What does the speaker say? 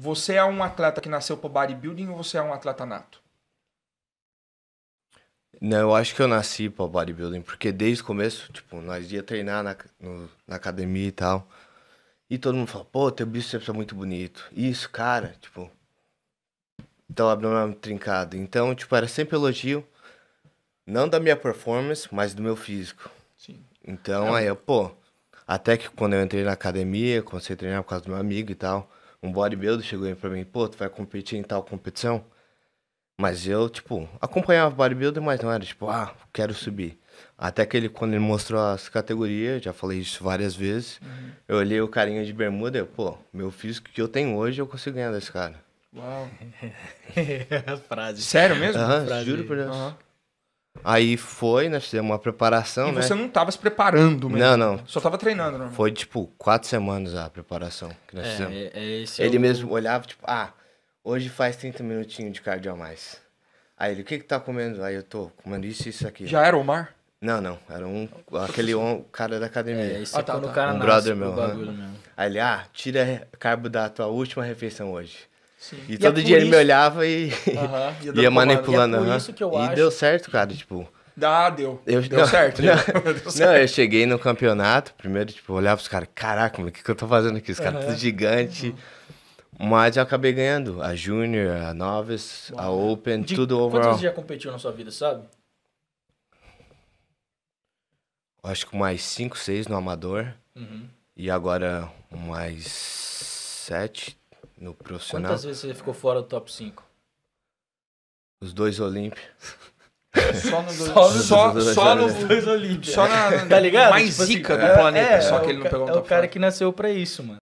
Você é um atleta que nasceu pro bodybuilding ou você é um atleta nato? Não, eu acho que eu nasci pro bodybuilding, porque desde o começo, tipo, nós ia treinar na, no, na academia e tal. E todo mundo fala, pô, teu bíceps é muito bonito. Isso, cara, tipo. Então, abdômen trincado. Então, tipo, era sempre elogio. Não da minha performance, mas do meu físico. Sim. Então, é. aí eu, pô. Até que quando eu entrei na academia, comecei a treinar por causa do meu amigo e tal um bodybuilder chegou aí pra mim, pô, tu vai competir em tal competição? Mas eu, tipo, acompanhava bodybuilder, mas não era tipo, ah, quero subir. Até que ele, quando ele mostrou as categorias, já falei isso várias vezes, uhum. eu olhei o carinha de bermuda e pô, meu físico que eu tenho hoje, eu consigo ganhar desse cara. Uau. É frase. Sério mesmo? Uhum, Frase. Juro por Deus. Uhum. Aí foi, nós né, fizemos uma preparação. E né? você não estava se preparando mesmo? Não, não. Só estava treinando, não? Né? Foi tipo quatro semanas a preparação que nós é, fizemos. É, é ele é o... mesmo olhava, tipo, ah, hoje faz 30 minutinhos de cardio a mais. Aí ele, o que que tá comendo? Aí eu tô comendo isso e isso aqui. Já era o mar? Não, não. Era um, aquele cara da academia. É, ah, tá, tá. o tá. cara um brother meu. Aí ele, ah, tira carboidrato, a última refeição hoje. Sim. E, e é todo é dia isso... ele me olhava e uhum, ia, ia manipulando. E, é uhum. e acho... deu certo, cara, tipo. Dá, deu. Eu, deu, não, certo, não, deu certo. Não, eu cheguei no campeonato, primeiro, tipo, olhava os caras, caraca, o que, que eu tô fazendo aqui? Os caras uhum. tudo gigante. Uhum. Mas eu acabei ganhando. A Junior, a Novice, Uau. a Open, De, tudo overall. Quantas você já competiu na sua vida, sabe? Acho que mais 5, 6 no amador. Uhum. E agora mais 7, no profissional. Quantas vezes você ficou fora do top 5? Os dois Olímpicos. Só nos dois, Olímpicos. só, na, tá ligado? Mais tipo assim, zica assim, do é, planeta. É, só que ele não pegou o, é o top 5. É o cara que nasceu pra isso, mano.